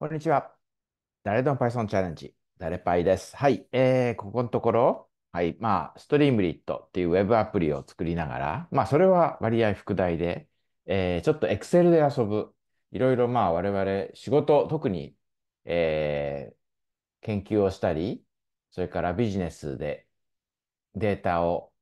こんにちは。誰でも Python チャレンジ、誰パイです。はい、えー、ここのところ、はい、まあ、ストリームリットっていうウェブアプリを作りながら、まあ、それは割合副題で、えー、ちょっと Excel で遊ぶ、いろいろまあ、我々仕事、特に、えー、研究をしたり、それからビジネスでデータを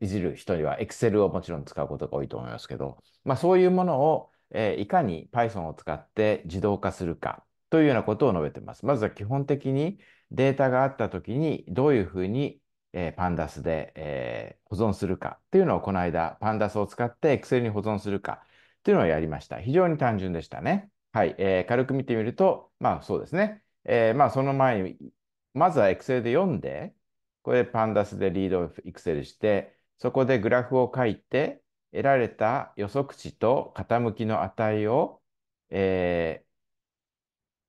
いじる人には Excel をもちろん使うことが多いと思いますけど、まあ、そういうものを、えー、いかに Python を使って自動化するか、というようなことを述べています。まずは基本的にデータがあったときにどういうふうに、えー、パンダスで、えー、保存するかというのをこの間パンダスを使って Excel に保存するかというのをやりました。非常に単純でしたね。はい、えー、軽く見てみると、まあそうですね。えー、まあその前に、まずは Excel で読んで、これパンダスでリード Excel して、そこでグラフを書いて、得られた予測値と傾きの値を、え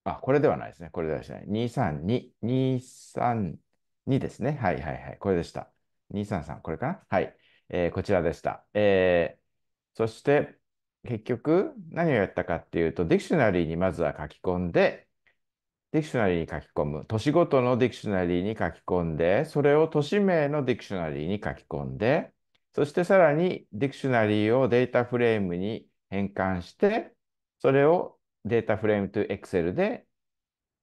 あ、これではないですね。これではない。232、232ですね。はいはいはい。これでした。233、これかなはい。えー、こちらでした。えー、そして、結局、何をやったかっていうと、ディクショナリーにまずは書き込んで、ディクショナリーに書き込む。年ごとのディクショナリーに書き込んで、それを都市名のディクショナリーに書き込んで、そしてさらにディクショナリーをデータフレームに変換して、それをデータフレームと Excel で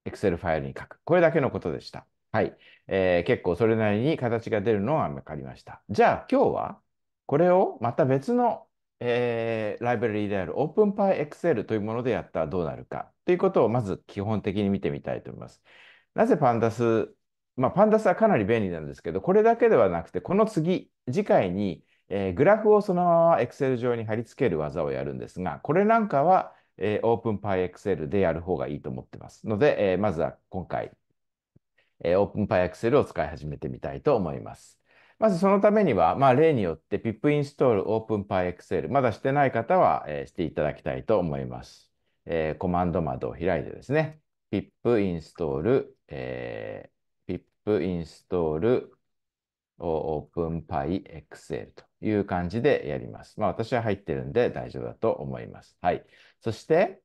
Excel ファイルに書く。これだけのことでした。はい。えー、結構それなりに形が出るのは分かりました。じゃあ今日はこれをまた別の、えー、ライブラリーである OpenPyExcel というものでやったらどうなるかということをまず基本的に見てみたいと思います。なぜパンダス、まあ、パンダスはかなり便利なんですけど、これだけではなくて、この次、次回に、えー、グラフをそのまま Excel 上に貼り付ける技をやるんですが、これなんかはえー、プンパイエクセルでやる方がいいと思ってますので、えー、まずは今回、えー、プンパイエクセルを使い始めてみたいと思います。まずそのためには、まあ、例によって pip install o p e n p クセル、まだしてない方は、えー、していただきたいと思います、えー、コマンド窓を開いてですね、pip install、えー、pip install o p e n p クセルという感じでやります。まあ私は入ってるんで大丈夫だと思います。はい。そして、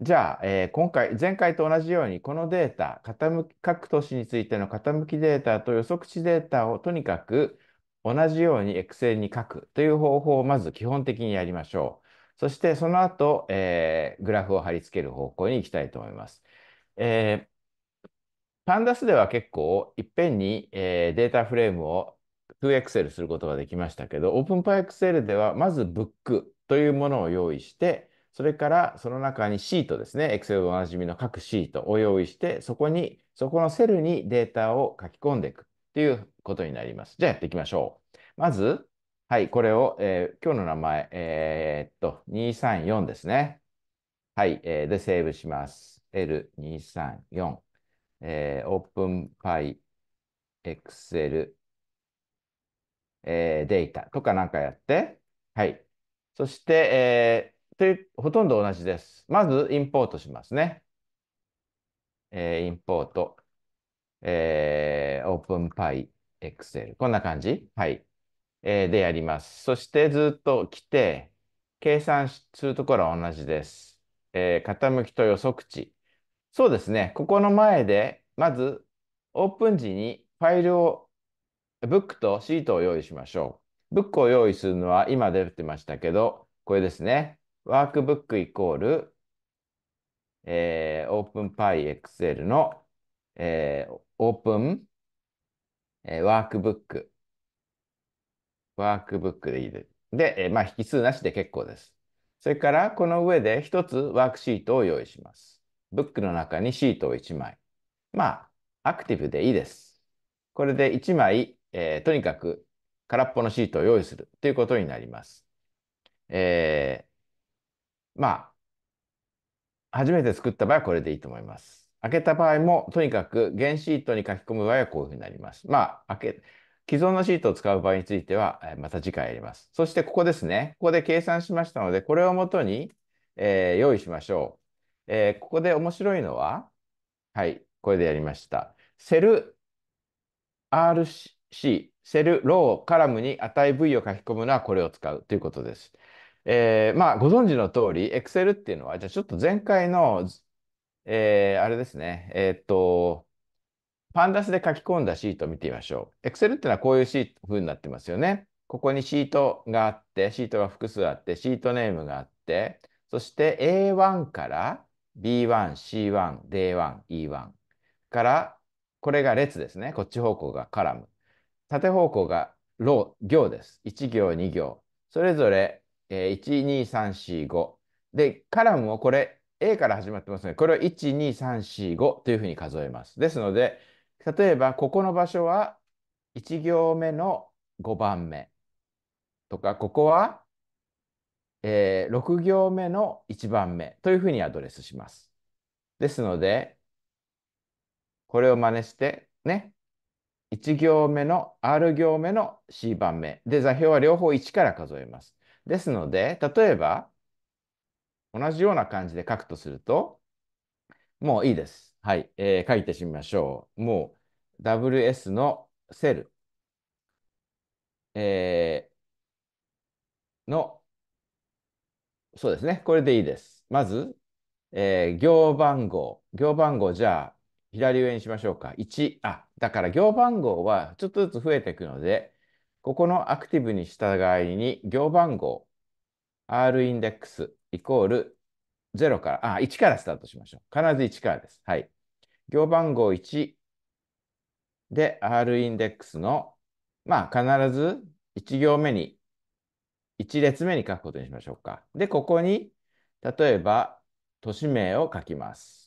じゃあ、えー、今回、前回と同じように、このデータ、傾き、各都市についての傾きデータと予測値データをとにかく同じように Excel に書くという方法をまず基本的にやりましょう。そして、その後、えー、グラフを貼り付ける方向に行きたいと思います。えー、パンダスでは結構いっぺんに、えー、データフレームを 2XL することができましたけど、OpenPyXL ではまずブックというものを用意して、それからその中にシートですね、Excel でおなじみの各シートを用意して、そこに、そこのセルにデータを書き込んでいくということになります。じゃあやっていきましょう。まず、はい、これを、えー、今日の名前、えー、っと、234ですね。はい、えー、で、セーブします。L234、えー、OpenPy Excel えー、データとかなんかやって、はい。そして、えー、というほとんど同じです。まず、インポートしますね。えー、インポート、えー、OpenPy、Excel。こんな感じ。はい。えー、でやります。そして、ずっと来て、計算するところは同じです。えー、傾きと予測値。そうですね。ここの前で、まず、オープン時にファイルをブックとシートを用意しましょう。ブックを用意するのは今出てましたけど、これですね。ワークブックイコール、えー、プンパイエク x l の、えー、オープン、えー、ワークブック。ワークブックでいいです。で、えー、まあ引数なしで結構です。それからこの上で一つワークシートを用意します。ブックの中にシートを1枚。まあ、アクティブでいいです。これで1枚えー、とにかく空っぽのシートを用意するということになります。えー、まあ、初めて作った場合はこれでいいと思います。開けた場合も、とにかく原シートに書き込む場合はこういうふうになります。まあ、開け、既存のシートを使う場合については、また次回やります。そしてここですね。ここで計算しましたので、これをもとに、えー、用意しましょう、えー、ここで面白いのは、はい、これでやりました。セル RC C、セル、ロー、カラムに値 V を書き込むのはこれを使うということです。えー、まあ、ご存知の通り、Excel っていうのは、じゃあちょっと前回の、えー、あれですね、えー、っと、パンダスで書き込んだシートを見てみましょう。Excel っていうのはこういうシート風になってますよね。ここにシートがあって、シートが複数あって、シートネームがあって、そして A1 から B1、C1、D1、E1 から、これが列ですね。こっち方向がカラム。縦方向がロ行です。1行、2行。それぞれ、えー、1、2、3、4、5。で、カラムをこれ、A から始まってますので、これを1、2、3、4、5というふうに数えます。ですので、例えば、ここの場所は1行目の5番目とか、ここは、えー、6行目の1番目というふうにアドレスします。ですので、これを真似して、ね、1行目の R 行目の C 番目で座標は両方1から数えます。ですので例えば同じような感じで書くとするともういいです。はい、えー、書いてしましょう。もう WS のセル、えー、のそうですねこれでいいです。まず、えー、行番号行番号じゃあ左上にしましょうか。1あだから行番号はちょっとずつ増えていくので、ここのアクティブに従いに行番号 R インデックスイコール0から、あ、1からスタートしましょう。必ず1からです。はい。行番号1で R インデックスの、まあ必ず1行目に、1列目に書くことにしましょうか。で、ここに、例えば、都市名を書きます。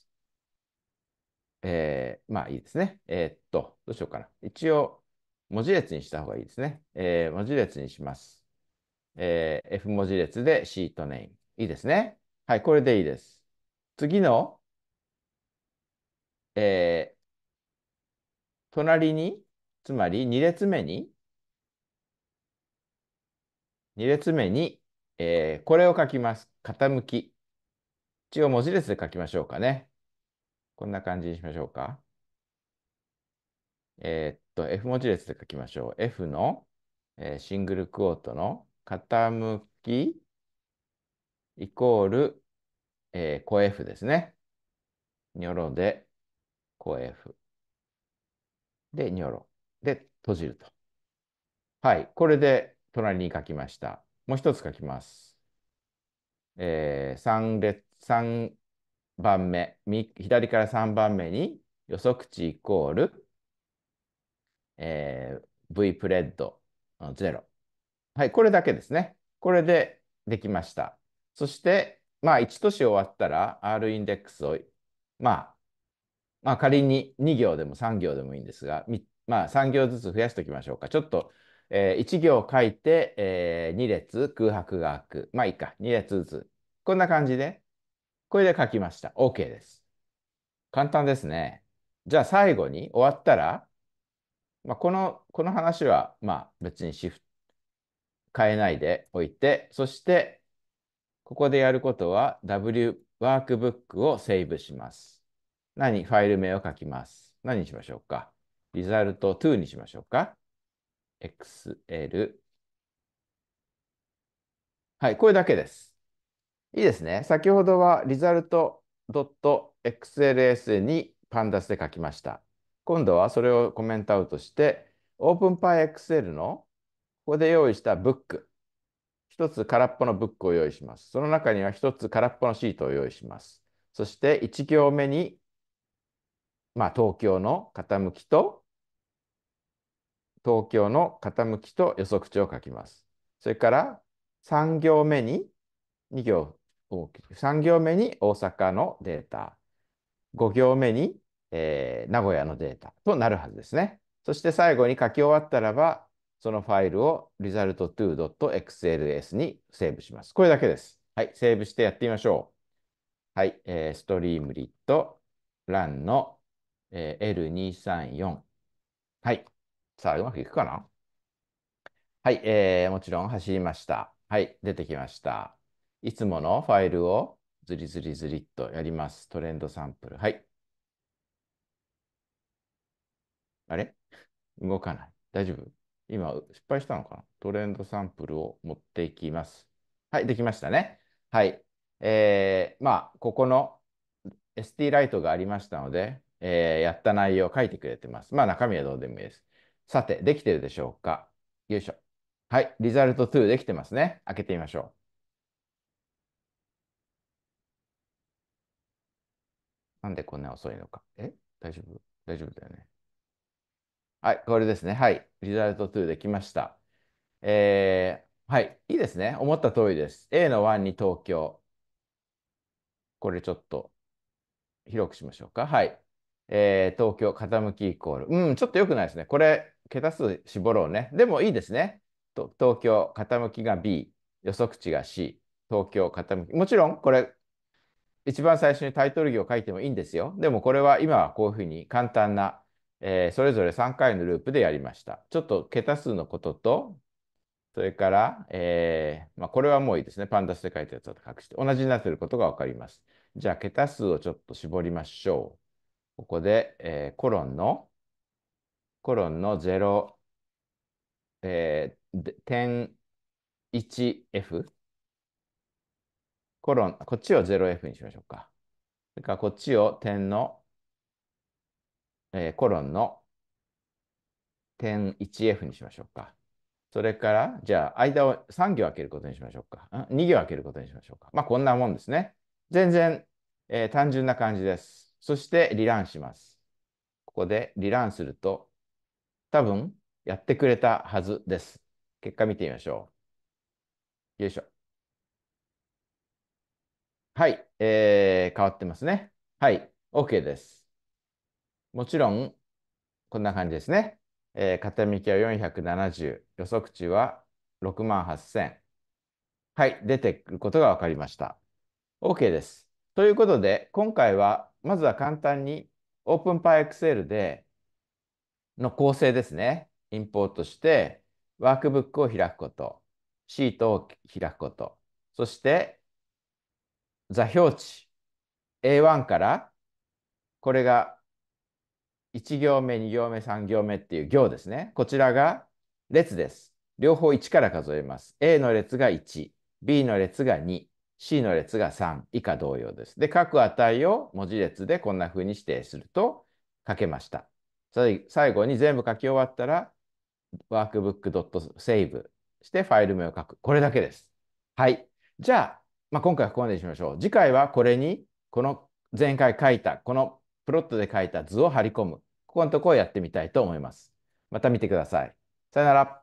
えー、まあいいですね。えー、っと、どうしようかな。一応、文字列にした方がいいですね。えー、文字列にします。え F 文字列でシートネイン。いいですね。はい、これでいいです。次の、え隣に、つまり2列目に、2列目に、えこれを書きます。傾き。一応文字列で書きましょうかね。こんな感じにしましょうか。えー、っと、F 文字列で書きましょう。F の、えー、シングルクォートの傾きイコール、えー、小 F ですね。ニョロで小 F。で、ニョロ。で、閉じると。はい。これで隣に書きました。もう一つ書きます。えー、3列、3番目、左から3番目に予測値イコール、えー、V プレッド0。はい、これだけですね。これでできました。そして、まあ、1年終わったら R インデックスを、まあ、まあ、仮に2行でも3行でもいいんですが、まあ、3行ずつ増やしておきましょうか。ちょっと、えー、1行書いて、えー、2列空白が空く。まあいいか、2列ずつ。こんな感じで、これで書きました。OK です。簡単ですね。じゃあ最後に終わったら、まあ、このこの話はまあ別にシフト変えないでおいて、そしてここでやることは W ワークブックをセーブします。何ファイル名を書きます。何にしましょうかリザルト2にしましょうか ?XL。はい、これだけです。いいですね。先ほどは result.xls に pandas で書きました。今度はそれをコメントアウトして、OpenPyXL のここで用意したブック、一つ空っぽのブックを用意します。その中には一つ空っぽのシートを用意します。そして1行目に、まあ、東京の傾きと、東京の傾きと予測値を書きます。それから3行目に2行3行目に大阪のデータ、5行目に、えー、名古屋のデータとなるはずですね。そして最後に書き終わったらば、そのファイルを result2.xls にセーブします。これだけです。はい、セーブしてやってみましょう。はい、えー、ストリームリット、LAN の、えー、L234。はい。さあ、うまくいくかなはい、えー、もちろん走りました。はい、出てきました。いつものファイルをずりずりずりっとやります。トレンドサンプル。はい。あれ動かない。大丈夫今、失敗したのかなトレンドサンプルを持っていきます。はい、できましたね。はい。えー、まあ、ここの ST ライトがありましたので、えー、やった内容を書いてくれてます。まあ、中身はどうでもいいです。さて、できてるでしょうかよいしょ。はい、リザルト2できてますね。開けてみましょう。なんでこんな遅いのか。え大丈夫大丈夫だよね。はい、これですね。はい。リザルト2できました。えー、はい。いいですね。思った通りです。A の1に東京。これちょっと広くしましょうか。はい。えー、東京傾きイコール。うん、ちょっと良くないですね。これ、桁数絞ろうね。でもいいですね。東京傾きが B、予測値が C、東京傾き。もちろん、これ、一番最初にタイトル儀を書いてもいいんですよ。でもこれは今はこういうふうに簡単な、えー、それぞれ3回のループでやりました。ちょっと桁数のことと、それから、えーまあ、これはもういいですね。パンダスで書いたやつを隠して、同じになっていることがわかります。じゃあ、桁数をちょっと絞りましょう。ここで、えー、コロンの、コロンの0、えー、点 1F コロン、こっちを 0F にしましょうか。それからこっちを点の、えー、コロンの点 1F にしましょうか。それから、じゃあ、間を3行開けることにしましょうか。2行開けることにしましょうか。まあ、こんなもんですね。全然、えー、単純な感じです。そして、離乱します。ここで離乱すると、多分、やってくれたはずです。結果見てみましょう。よいしょ。はい、えー、変わってますね。はい、OK です。もちろん、こんな感じですね。えー、傾きは470、予測値は6万8000。はい、出てくることが分かりました。OK です。ということで、今回は、まずは簡単に OpenPyXL での構成ですね。インポートして、ワークブックを開くこと、シートを開くこと、そして座標値 A1 からこれが1行目、2行目、3行目っていう行ですね。こちらが列です。両方1から数えます。A の列が1、B の列が2、C の列が3以下同様です。で、各値を文字列でこんな風に指定すると書けました。最後に全部書き終わったら workbook.save してファイル名を書く。これだけです。はい。じゃあ、まあ、今回はここまでにしましょう。次回はこれに、この前回書いた、このプロットで書いた図を貼り込む。ここのところをやってみたいと思います。また見てください。さよなら。